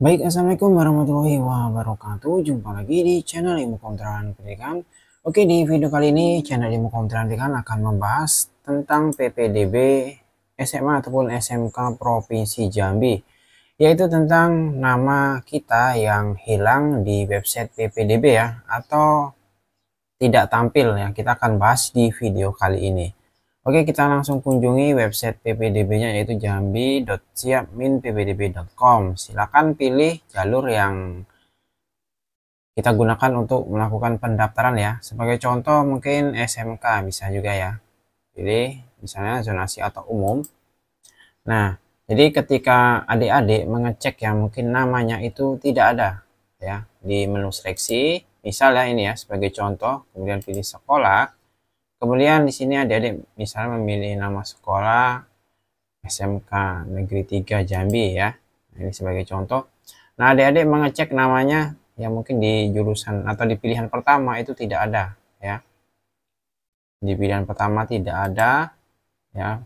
Baik, Assalamualaikum warahmatullahi wabarakatuh. Jumpa lagi di channel Ilmu Kontrakan Pendidikan. Oke, di video kali ini channel Ilmu Kontrakan Pendidikan akan membahas tentang PPDB SMA ataupun SMK Provinsi Jambi, yaitu tentang nama kita yang hilang di website PPDB ya, atau tidak tampil ya. Kita akan bahas di video kali ini. Oke, kita langsung kunjungi website PPDB-nya yaitu jambi.siapminppdb.com. Silakan pilih jalur yang kita gunakan untuk melakukan pendaftaran ya. Sebagai contoh mungkin SMK bisa juga ya. Pilih misalnya zonasi atau umum. Nah, jadi ketika adik-adik mengecek ya mungkin namanya itu tidak ada ya di menu seleksi. Misalnya ini ya sebagai contoh, kemudian pilih sekolah. Kemudian di sini adik-adik misalnya memilih nama sekolah SMK Negeri 3 Jambi ya. Nah, ini sebagai contoh. Nah, adik-adik mengecek namanya yang mungkin di jurusan atau di pilihan pertama itu tidak ada ya. Di pilihan pertama tidak ada ya.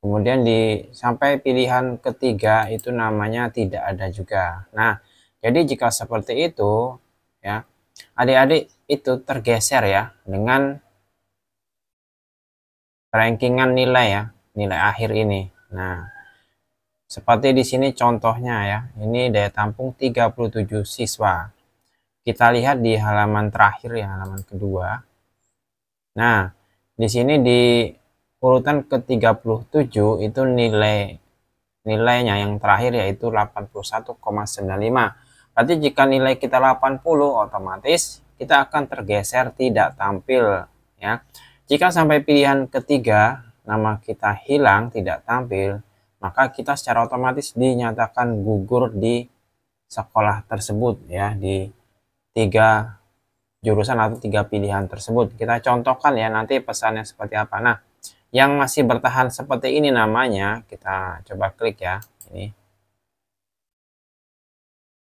Kemudian di sampai pilihan ketiga itu namanya tidak ada juga. Nah, jadi jika seperti itu ya, adik-adik itu tergeser ya dengan rankingan nilai ya nilai akhir ini nah seperti di sini contohnya ya ini daya tampung 37 siswa kita lihat di halaman terakhir ya halaman kedua nah di sini di urutan ke 37 itu nilai nilainya yang terakhir yaitu 81,95 berarti jika nilai kita 80 otomatis kita akan tergeser tidak tampil ya jika sampai pilihan ketiga nama kita hilang tidak tampil, maka kita secara otomatis dinyatakan gugur di sekolah tersebut ya di tiga jurusan atau tiga pilihan tersebut. Kita contohkan ya nanti pesannya seperti apa. Nah, yang masih bertahan seperti ini namanya kita coba klik ya ini.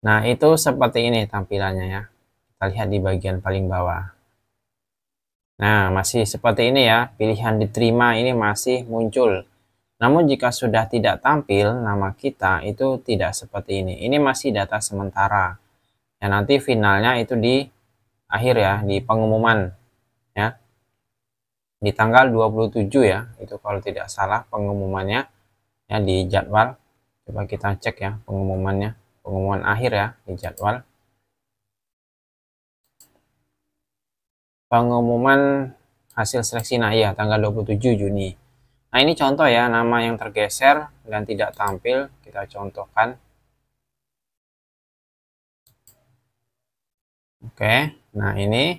Nah, itu seperti ini tampilannya ya. Kita lihat di bagian paling bawah. Nah, masih seperti ini ya, pilihan diterima ini masih muncul. Namun jika sudah tidak tampil nama kita itu tidak seperti ini. Ini masih data sementara. Ya nanti finalnya itu di akhir ya, di pengumuman ya. Di tanggal 27 ya, itu kalau tidak salah pengumumannya ya di jadwal. Coba kita cek ya pengumumannya, pengumuman akhir ya di jadwal. pengumuman hasil seleksi nah ya tanggal 27 Juni. Nah ini contoh ya nama yang tergeser dan tidak tampil kita contohkan. Oke, nah ini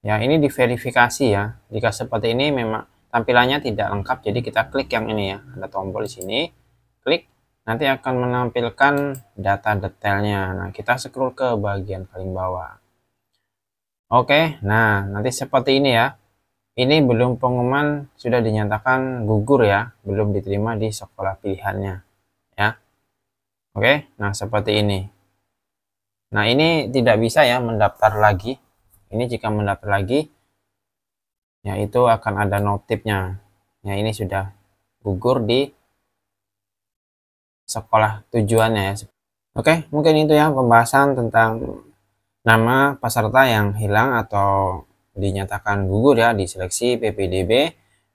ya ini diverifikasi ya. Jika seperti ini memang tampilannya tidak lengkap jadi kita klik yang ini ya. Ada tombol di sini, klik nanti akan menampilkan data detailnya. Nah kita scroll ke bagian paling bawah. Oke, nah nanti seperti ini ya. Ini belum pengumuman sudah dinyatakan gugur ya, belum diterima di sekolah pilihannya ya. Oke, nah seperti ini. Nah ini tidak bisa ya mendaftar lagi. Ini jika mendaftar lagi, ya itu akan ada notifnya. Ya ini sudah gugur di sekolah tujuannya ya. Oke, mungkin itu ya pembahasan tentang nama peserta yang hilang atau dinyatakan gugur ya di seleksi PPDB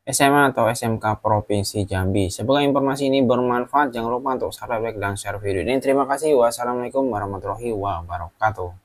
SMA atau SMK Provinsi Jambi. Semoga informasi ini bermanfaat. Jangan lupa untuk subscribe, dan share video ini. Terima kasih. Wassalamualaikum warahmatullahi wabarakatuh.